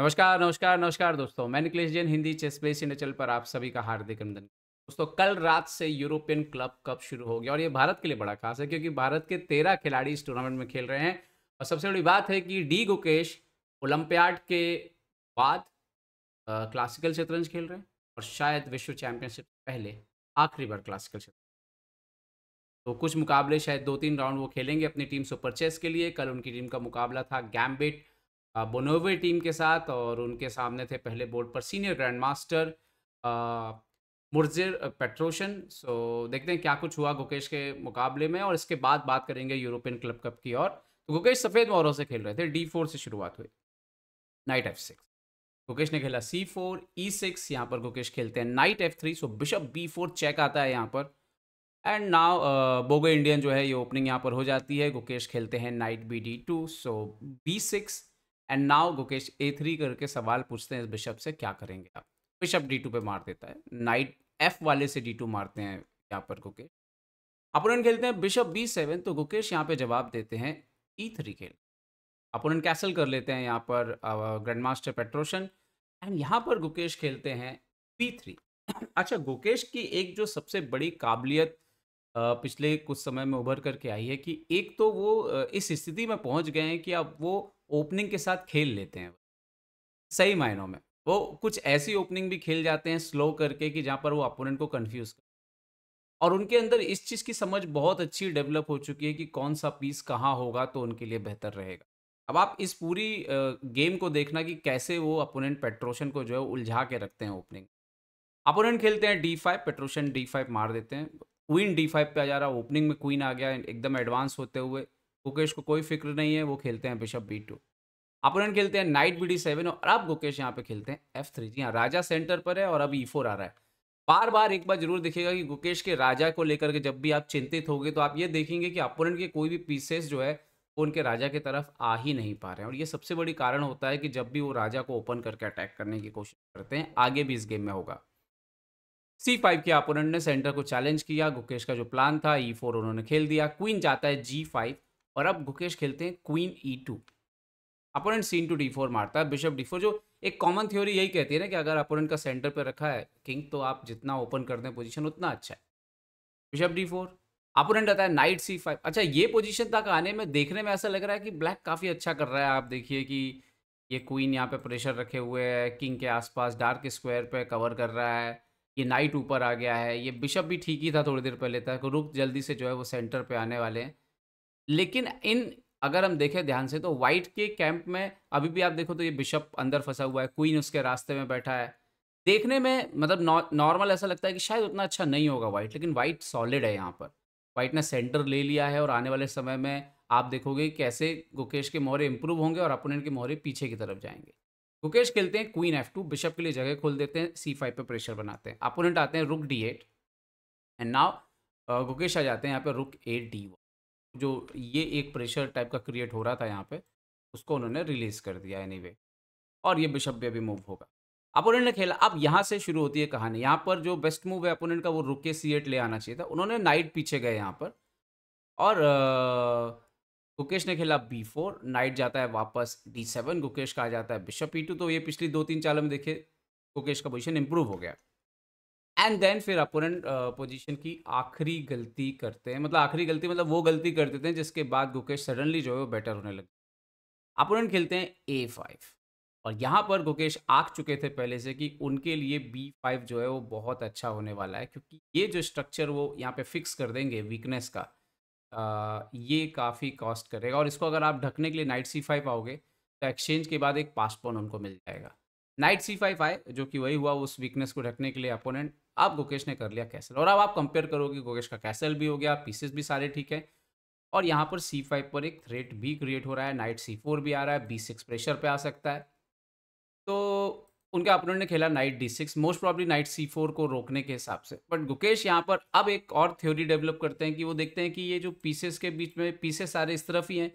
नमस्कार नमस्कार नमस्कार दोस्तों मैं निकलेश जैन हिंदी चेस सी इंडल पर आप सभी का हार्दिक अभिनंदन दोस्तों कल रात से यूरोपियन क्लब कप शुरू हो गया और ये भारत के लिए बड़ा खास है क्योंकि भारत के तेरह खिलाड़ी इस टूर्नामेंट में खेल रहे हैं और सबसे बड़ी बात है कि डी गुकेश ओलंपियाड के बाद क्लासिकल शतरंज खेल रहे हैं और शायद विश्व चैंपियनशिप पहले आखिरी बार क्लासिकल शतरंज तो कुछ मुकाबले शायद दो तीन राउंड वो खेलेंगे अपनी टीम सुपर चेस के लिए कल उनकी टीम का मुकाबला था गैम्बेट बोनोवे टीम के साथ और उनके सामने थे पहले बोर्ड पर सीनियर ग्रैंड मास्टर मुर्जिर पेट्रोशन सो देखते हैं क्या कुछ हुआ गुकेश के मुकाबले में और इसके बाद बात करेंगे यूरोपियन क्लब कप की और तो गुकेश सफ़ेद मोरों से खेल रहे थे डी फोर से शुरुआत हुई नाइट एफ सिक्स गुकेश ने खेला c four e e six यहाँ पर गुकेश खेलते हैं knight f three so bishop b four check आता है यहाँ पर एंड नाव बोगो इंडियन जो है ये ओपनिंग यहाँ पर हो जाती है गुकेश खेलते हैं knight b d two so b six and now Gukesh a three करके सवाल पूछते हैं इस बिशप से क्या करेंगे आप बिशप डी टू पर मार देता है नाइट एफ वाले से डी टू मारते हैं यहाँ पर गुकेश अपोनेंट खेलते हैं बिशप बी सेवन तो गुकेश यहाँ पे जवाब देते हैं ई e थ्री खेल अपोनेंट कैसल कर लेते हैं यहाँ पर ग्रैंड मास्टर पेट्रोशन एंड यहाँ पर गुकेश खेलते हैं बी थ्री अच्छा गुकेश की एक जो सबसे बड़ी काबिलियत पिछले कुछ समय में उभर करके आई है कि एक तो वो इस स्थिति में पहुँच गए हैं कि अब वो ओपनिंग के साथ खेल लेते हैं सही मायनों में वो कुछ ऐसी ओपनिंग भी खेल जाते हैं स्लो करके कि जहाँ पर वो अपोनेंट को कन्फ्यूज कर और उनके अंदर इस चीज़ की समझ बहुत अच्छी डेवलप हो चुकी है कि कौन सा पीस कहाँ होगा तो उनके लिए बेहतर रहेगा अब आप इस पूरी गेम को देखना कि कैसे वो अपोनेंट पेट्रोशन को जो है उलझा के रखते हैं ओपनिंग अपोनेंट खेलते हैं d five Petrosian d five मार देते हैं क्वीन डी फाइव पर आ जा रहा ओपनिंग में क्वीन आ गया एकदम एडवांस होते हुए गुकेश को कोई फिक्र नहीं है वो खेलते हैं बिशप बी टू अपोनेंट खेलते हैं नाइट बी डी सेवन और अब गुकेश यहाँ पे खेलते हैं एफ थ्री जी हाँ राजा सेंटर पर है और अब ई e फोर आ रहा है बार बार एक बार जरूर देखिएगा कि गुकेश के राजा को लेकर के जब भी आप चिंतित होगे तो आप ये देखेंगे कि अपोनेंट के कोई भी पीसेस जो है वो उनके राजा की तरफ आ ही नहीं पा रहे हैं और ये सबसे बड़ी कारण होता है कि जब भी वो राजा को ओपन करके अटैक करने की कोशिश करते हैं आगे भी इस गेम में होगा सी फाइव के अपोनेंट ने सेंटर को चैलेंज किया गुकेश का जो प्लान था ई e फोर उन्होंने खेल दिया क्वीन जाता है जी फाइव और अब गुकेश खेलते हैं queen e two opponent c into d four मारता है बिशप डी फोर जो एक कॉमन थ्योरी यही कहती है ना कि अगर अपोनेंट का सेंटर पर रखा है किंग तो आप जितना ओपन कर दें पोजीशन उतना अच्छा है बिशप डी फोर अपोनेंट आता है नाइट सी फाइव अच्छा ये पोजीशन तक आने में देखने में ऐसा लग रहा है कि ब्लैक काफ़ी अच्छा कर रहा है आप देखिए कि ये क्वीन यहाँ पे प्रेशर रखे हुए है किंग के आसपास डार्क स्क्वायर पे कवर कर रहा है ये नाइट ऊपर आ गया है ये बिशप भी ठीक ही था थोड़ी देर पहले तक रुक जल्दी से जो है वो सेंटर पे आने वाले हैं लेकिन इन अगर हम देखें ध्यान से तो वाइट के कैंप में अभी भी आप देखो तो ये बिशप अंदर फंसा हुआ है क्वीन उसके रास्ते में बैठा है देखने में मतलब नॉर्मल ऐसा लगता है कि शायद उतना अच्छा नहीं होगा वाइट लेकिन वाइट सॉलिड है यहाँ पर वाइट ने सेंटर ले लिया है और आने वाले समय में आप देखोगे कैसे गुकेश के मोहरे इंप्रूव होंगे और अपोनेंट के मोहरे पीछे की तरफ जाएंगे गुकेश खेलते हैं क्वीन एफ टू बिशप के लिए जगह खोल देते हैं सी फाइव पर प्रेशर बनाते हैं अपोनेंट आते हैं rook d eight and now Gukesh आ जाते हैं यहाँ पर रुक एट डी वन जो ये एक प्रेशर टाइप का क्रिएट हो रहा था यहाँ पे उसको उन्होंने रिलीज कर दिया एनी anyway. और ये बिशप भी अभी मूव होगा अपोनेंट ने खेला अब यहाँ से शुरू होती है कहानी यहाँ पर जो बेस्ट मूव है अपोनेंट का वो रुक के सी एट ले आना चाहिए था उन्होंने नाइट पीछे गए यहाँ पर और गुकेश ने खेला बी फोर नाइट जाता है वापस डी सेवन गुकेश का आ जाता है बिशप ई टू तो ये पिछली दो तीन चालों में देखे गुकेश का पोजिशन इंप्रूव हो गया एंड देन फिर अपोनेंट पोजीशन की आखिरी गलती करते हैं मतलब आखिरी गलती मतलब वो गलती कर देते हैं जिसके बाद गुकेश सडनली जो है वो बेटर होने लगते अपोनेंट खेलते हैं ए फाइव और यहाँ पर गुकेश आँख चुके थे पहले से कि उनके लिए बी फाइव जो है वो बहुत अच्छा होने वाला है क्योंकि ये जो स्ट्रक्चर वो यहाँ पे फिक्स कर देंगे वीकनेस का आ, ये काफ़ी कॉस्ट करेगा और इसको अगर आप ढकने के लिए नाइट सी फाइव आओगे तो एक्सचेंज के बाद एक पासपोन उनको मिल जाएगा नाइट सी फाइव आए जो कि वही हुआ उस वीकनेस को ढकने के लिए अपोनेंट अब गोकेश ने कर लिया कैसल और अब आप कंपेयर करोगे गोकेश का कैसल भी हो गया पीसेस भी सारे ठीक है और यहाँ पर सी फाइव पर एक थ्रेट भी क्रिएट हो रहा है नाइट सी फोर भी आ रहा है बी सिक्स प्रेशर पे आ सकता है तो उनके अपोनेंट ने खेला knight d six most probably knight c four को रोकने के हिसाब से बट गुकेश यहाँ पर अब एक और थ्योरी डेवलप करते हैं कि वो देखते हैं कि ये जो पीसेस के बीच में पीसेस सारे इस तरफ ही हैं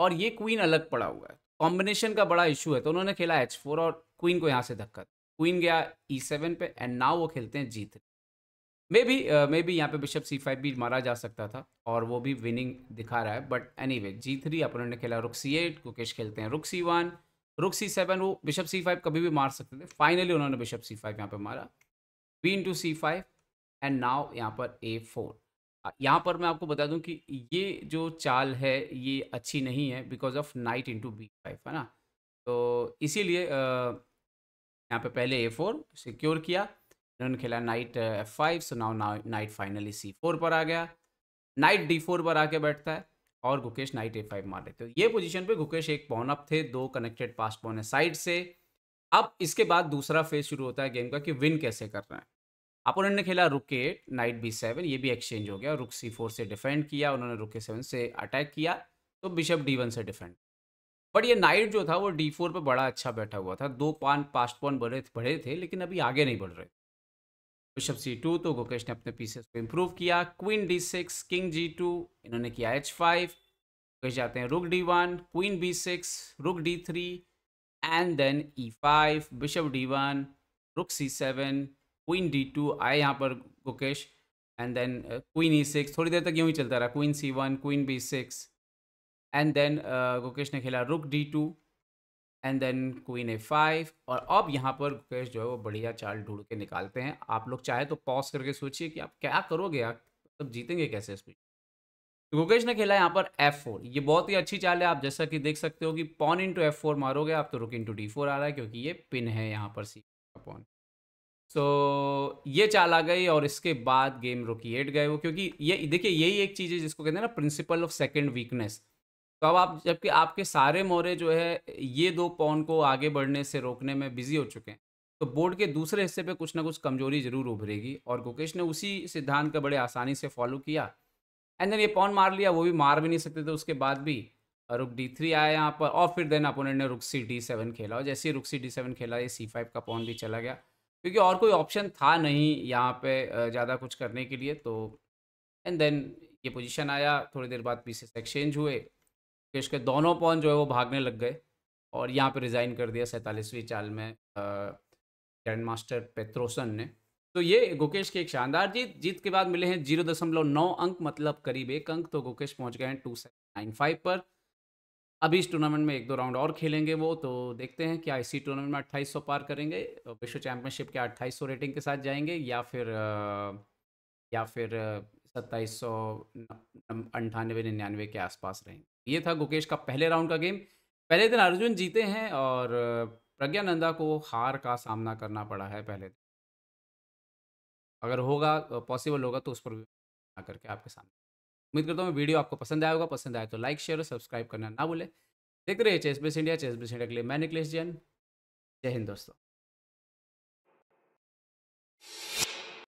और ये क्वीन अलग पड़ा हुआ है कॉम्बिनेशन का बड़ा इशू है तो उन्होंने खेला एच फोर और क्वीन को यहाँ से धक्का क्वीन गया ई e सेवन पे एंड नाउ वो खेलते हैं जी थ्री मे बी मे बी यहाँ पे बिशप सी फाइव भी मारा जा सकता था और वो भी विनिंग दिखा रहा है but anyway g three अपन ने खेला रुक सी एट कुकेश खेलते हैं रुक c one rook c seven वो बिशप सी फाइव कभी भी मार सकते थे फाइनली उन्होंने बिशप सी फाइव यहाँ पे मारा b two c five and now यहाँ पर ए फोर यहाँ पर मैं आपको बता दूं कि ये जो चाल है ये अच्छी नहीं है because of knight into b five है ना तो इसीलिए यहाँ पे पहले ए फोर सिक्योर किया इन्होंने खेला knight f five so now knight finally c four पर आ गया नाइट डी फोर पर आके बैठता है और गुकेश नाइट ए फाइव मार देते हो ये पोजीशन पे गुकेश एक पॉन अप थे दो कनेक्टेड पास पॉन है साइड से अब इसके बाद दूसरा फेज शुरू होता है गेम का कि विन कैसे कर रहे हैं अपोनेंट ने खेला रुक के नाइट बी सेवन ये भी एक्सचेंज हो गया रुक सी फोर से डिफेंड किया उन्होंने रुक के सेवन से अटैक किया तो बिशप डी वन से डिफेंड बट ये नाइट जो था वो डी फोर पर बड़ा अच्छा बैठा हुआ था दो पान पास्ट पॉन बढ़े बढ़े थे लेकिन अभी आगे नहीं बढ़ रहे बिशप सी टू तो गोकेश ने अपने पीसेस को इम्प्रूव किया queen d six king g two इन्होंने किया एच फाइव गोकेश जाते हैं rook d one queen b six rook d three and then e five bishop d one rook c seven queen d two आए यहाँ पर Gukesh and then queen e six थोड़ी देर तक यूँ ही चलता रहा queen c one queen b six and then Gukesh ने खेला rook d two and then queen a five और अब यहाँ पर गुकेश जो है वो बढ़िया चाल ढूंढ के निकालते हैं आप लोग चाहे तो पॉज करके सोचिए कि आप क्या करोगे आप तब मतलब जीतेंगे कैसे इस तो गुकेश ने खेला यहाँ पर एफ फोर ये बहुत ही अच्छी चाल है आप जैसा कि देख सकते हो कि पॉन इंटू एफ फोर मारोगे आप तो रुक इंटू डी फोर आ रहा है क्योंकि ये पिन है यहाँ पर सी सो so, ये चाल आ गई और इसके बाद गेम रोकिएट गए वो क्योंकि ये देखिए यही एक चीज़ है जिसको कहते हैं ना प्रिंसिपल ऑफ सेकंड वीकनेस तो अब आप जबकि आपके सारे मोरे जो है ये दो पौन को आगे बढ़ने से रोकने में बिजी हो चुके हैं तो बोर्ड के दूसरे हिस्से पे कुछ ना कुछ कमजोरी जरूर उभरेगी और गोकेश ने उसी सिद्धांत का बड़े आसानी से फॉलो किया एंड देन ये पौन मार लिया वो भी मार भी नहीं सकते थे उसके बाद भी रुक डी थ्री आया यहाँ पर और फिर देन अपोनेंट ने रुक सी डी सेवन खेला और जैसे ही रुक सी डी सेवन खेला ये सी फाइव का पौन भी चला गया क्योंकि और कोई ऑप्शन था नहीं यहाँ पे ज़्यादा कुछ करने के लिए तो एंड देन ये पोजीशन आया थोड़ी देर बाद पीसेस एक्सचेंज हुए फिर उसके दोनों पॉन जो है वो भागने लग गए और यहाँ पे रिज़ाइन कर दिया सैंतालीसवीं चाल में ग्रैंड मास्टर पेत्रोसन ने तो ये गुकेश की एक शानदार जीत जीत के बाद मिले हैं जीरो दशमलव नौ अंक मतलब करीब एक अंक तो गुकेश पहुँच गए हैं टू सेवन नाइन फाइव पर अभी इस टूर्नामेंट में एक दो राउंड और खेलेंगे वो तो देखते हैं क्या इसी टूर्नामेंट में अट्ठाईस पार करेंगे विश्व चैंपियनशिप के अट्ठाईस रेटिंग के साथ जाएंगे या फिर या फिर सत्ताईस सौ अंठानवे निन्यानवे के आसपास रहेंगे ये था गुकेश का पहले राउंड का गेम पहले दिन अर्जुन जीते हैं और प्रज्ञानंदा को हार का सामना करना पड़ा है पहले दिन अगर होगा पॉसिबल होगा तो उस पर करके आपके सामने उम्मीद करता हूँ वीडियो आपको पसंद आया होगा पसंद आया तो लाइक शेयर और सब्सक्राइब करना ना भूलें रहे हैं ChessBase India ChessBase India के लिए मैं निकलेश जैन जय हिंद दोस्तों